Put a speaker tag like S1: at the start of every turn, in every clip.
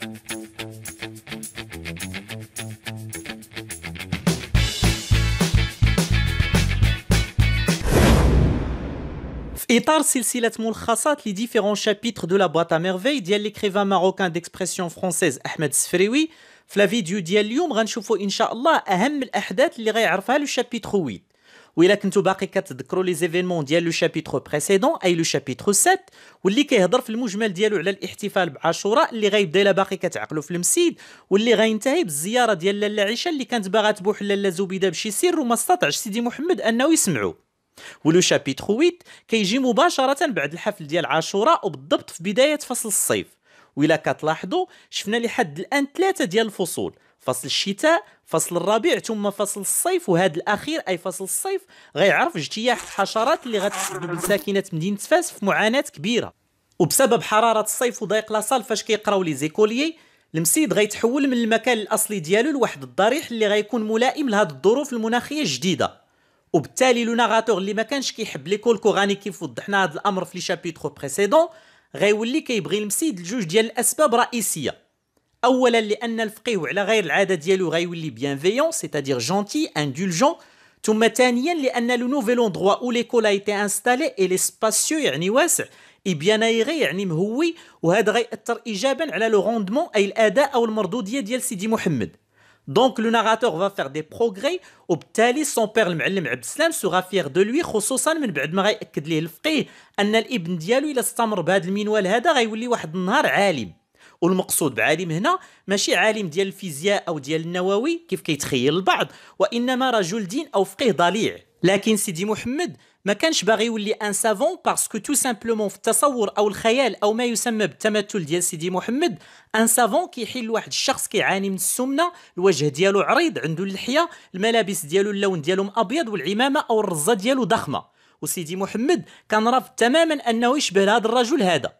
S1: في اطار سلسله ملخصات لي ديفيرون شابيتر دو لا بواط ميرفي ديال ليكريفان ماروكان ديكسبرسيون فرونسيز احمد السفريوي في لا فيديو ديال اليوم غنشوفو ان شاء الله اهم الاحداث اللي غيعرفها لو شابيتر 8 والا كنتو باقي كتذكروا لي زيفينمون ديال لو شابيتر بريسيدون اي لو شابيتر 7 واللي كيهضر في المجمل ديالو على الاحتفال بعاشوراء اللي غيبدا الا باقي كتعقلوا في المسيد واللي غينتهي بالزياره ديال لالا عيشه اللي كانت باغا تبوح لالا زبيده بشي سر وما استطاعش سيدي محمد انه يسمعو ولو شابيتر 8 كيجي مباشره بعد الحفل ديال عاشوراء وبالضبط في بدايه فصل الصيف وإلا كتلاحظوا شفنا لحد الآن ثلاثة ديال الفصول فصل الشتاء فصل الربيع ثم فصل الصيف وهذا الاخير اي فصل الصيف غيعرف اجتياح الحشرات اللي غتسبب لساكنه مدينه فاس في معاناه كبيره وبسبب حراره الصيف وضيق لاصال فاش كيقراو لي زيكولي المسيد غيتحول من المكان الاصلي ديالو لواحد الضريح اللي غيكون ملائم لهاد الظروف المناخيه الجديده وبالتالي لو ناغاتور اللي ما كانش كيحب ليكول كوغاني كيف وضحنا هذا الامر في لي شابيترو بريسيدون غيولي كيبغي المسيد لجوج ديال الاسباب رئيسيه اولا لان الفقيه على غير العاده ديالو غيولي بيانفيون سيتادير جونتي اندولجون ثم ثانيا لان لو نوفيل اندروا او ليكول ايتي انستالي اي ليسباسيو يعني واسع اي بيان ايغي يعني مهوي وهذا غيأثر ايجابا على لو روندمون اي الاداء او المردوديه ديال سيدي محمد دونك لو ناراتور فا فير دي بروغري وبالتالي سون بير المعلم عبد السلام سوغا فيغ دو لوي خصوصا من بعد ما غيأكد ليه الفقيه ان الابن ديالو الا استمر بهذا المنوال هذا غيولي واحد النهار عالم والمقصود بعالم هنا ماشي عالم ديال الفيزياء او ديال النووي كيف كيتخيل البعض وانما رجل دين او فقيه ضليع لكن سيدي محمد ما كانش باغي يولي ان سافون باسكو تو سامبلومون في التصور او الخيال او ما يسمى بالتمثل ديال سيدي محمد ان سافون كيحل واحد الشخص كيعاني من السمنه الوجه ديالو عريض عنده اللحيه الملابس ديالو اللون ديالهم ابيض والعمامه او الرزه ديالو ضخمه وسيدي محمد كان رافض تماما انه يشبه هذا الرجل هذا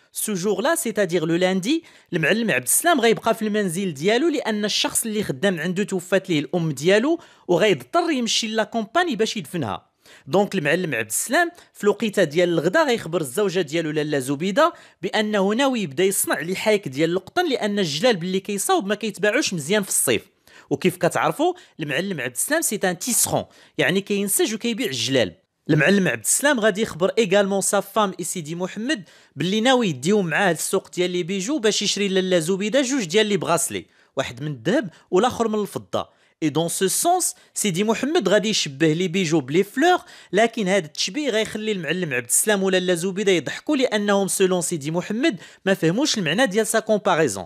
S1: سو جور لا سيتادير لو لاندي المعلم عبد السلام غيبقى في المنزل ديالو لان الشخص اللي خدام عنده توفات ليه الام ديالو وغيضطر يمشي لا كومباني باش يدفنها دونك المعلم عبد السلام في الوقيته ديال الغداء غيخبر الزوجه ديالو لاله زبيده بانه ناوي يبدا يصنع الحايك ديال القطن لان الجلالب اللي كيصاوب ما كيتباعوش مزيان في الصيف وكيف كتعرفوا المعلم عبد السلام سي ان تيسخون يعني كينسج وكيبيع الجلالب المعلم عبد السلام غادي يخبر ايغالمون سا فام اي سيدي محمد باللي ناوي يديو معاه السوق ديال لي بيجو باش يشري لاله زبيده جوج ديال لي براسلي واحد من الذهب والاخر من الفضه اي دون سو سونس سيدي محمد غادي يشبه لي بيجو بلي فلور لكن هذا التشبيه غيخلي المعلم عبد السلام ولاله زبيده يضحكوا لانهم سولون سيدي محمد ما فهموش المعنى ديال سا كومباريزون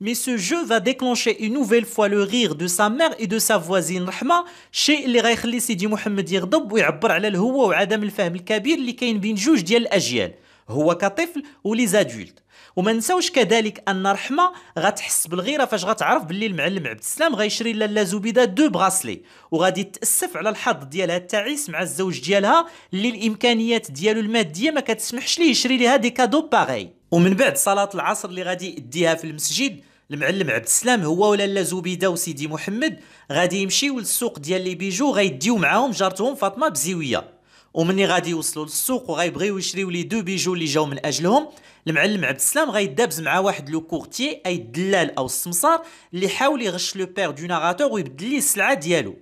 S1: mais ce jeu va déclencher une nouvelle fois le rire de sa mère et de sa voisine رحمة الشيء اللي غيخلي سيدي محمد يغضب ويعبر على الهوة وعدم الفهم الكبير اللي كاين بين جوج ديال الاجيال هو كطفل ولي زادولت وما نساوش كذلك ان رحمه غتحس بالغيره فاش غتعرف باللي المعلم عبد السلام غيشري لاله زبيده دو براسلي وغادي تاسف على الحظ ديالها التعيس مع الزوج ديالها اللي الامكانيات ديالو الماديه ما كتسمحش ليه يشري ليها دي كادو باغي ومن بعد صلاه العصر اللي غادي يديها في المسجد المعلم عبد السلام هو ولا لا زبيده وسيدي محمد غادي يمشيو للسوق ديال لي بيجو غيديو معاهم جارتهم فاطمه بزيويه ومني غادي يوصلوا للسوق وغيبغيو يشريو لي دو بيجو اللي جاو من اجلهم المعلم عبد السلام غيدابز مع واحد لو كورتي اي الدلال او السمسار اللي حاول يغش لو بير دو ناراتور ويبدل ليه السلعه ديالو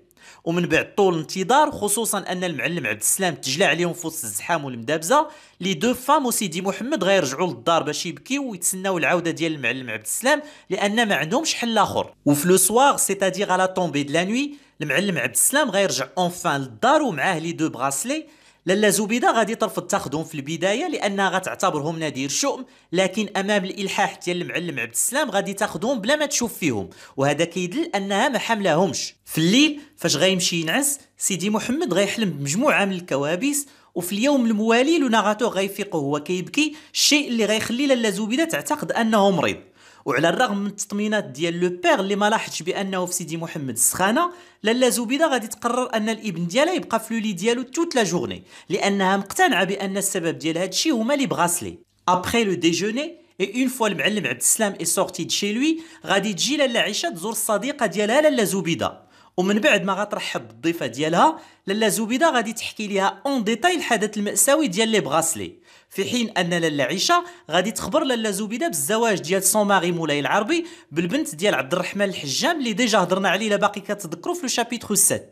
S1: ومن بعد طول انتظار خصوصا ان المعلم عبد السلام تجلى عليهم في وسط الزحام والمدابزه لي دو فام وسيدي محمد غيرجعوا للدار باش يبكيو ويتسناو العوده ديال المعلم عبد السلام لان ما عندهمش حل اخر وفي لو سوار سيتادير على طومبي دو لا نوي المعلم عبد السلام غيرجع اونفان للدار ومعاه لي دو براسلي لالا زبيده غادي ترفض تاخذهم في البدايه لانها غتعتبرهم نادير شؤم لكن امام الالحاح ديال المعلم عبد السلام غادي تاخذهم بلا ما تشوف فيهم وهذا كيدل انها ما حملهمش في الليل فاش غيمشي ينعس سيدي محمد غيحلم بمجموعه من الكوابيس وفي اليوم الموالي لوناغاتو غيفيق وهو كيبكي الشيء اللي غيخلي لالا زبيده تعتقد انه مريض وعلى الرغم من التطمينات ديال لو بير اللي ما لاحظش بانه في سيدي محمد السخانه لاله زبيده غادي تقرر ان الابن ديالها يبقى في لولي ديالو توت لا جورني لانها مقتنعه بان السبب ديال الشيء هما اللي بغاسلي ابخي لو ديجوني اي اون فوا المعلم عبد السلام اي سورتي دي شي لوي غادي تجي لاله عيشه تزور الصديقه ديالها لاله زبيده ومن بعد ما غترحب حب الضيفه ديالها لاله زبيده غادي تحكي ليها اون ديتاي الحدث الماساوي ديال لي بغاسلي في حين ان لاله عيشه غادي تخبر لاله زبيده بالزواج ديال سون ماري مولاي العربي بالبنت ديال عبد الرحمن الحجام اللي ديجا هضرنا عليه لا باقي كتذكروا في لو شابيترو 7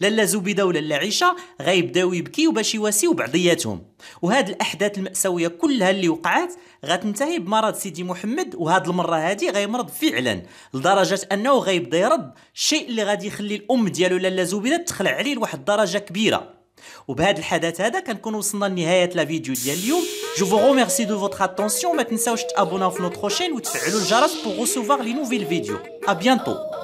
S1: لالا زبيده ولالا عيشه غيبداو يبكيو باش يواسيو بعضياتهم وهاد الاحداث الماساويه كلها اللي وقعات غتنتهي بمرض سيدي محمد وهاد المره هادي غيمرض فعلا لدرجه انه غيبدا يرض الشيء اللي غادي يخلي الام ديالو لالا زبيده تخلع عليه لواحد الدرجه كبيره وبهذا الحدث هذا كنكون وصلنا لنهايه لا فيديو ديال اليوم جو فو غوميرسي دو فوتر اتونسيون ما تنساوش تابوناو في نوتخ شين وتفعلوا الجرس بوغ ريسوفوار لي نوفيل فيديو ا بيانتو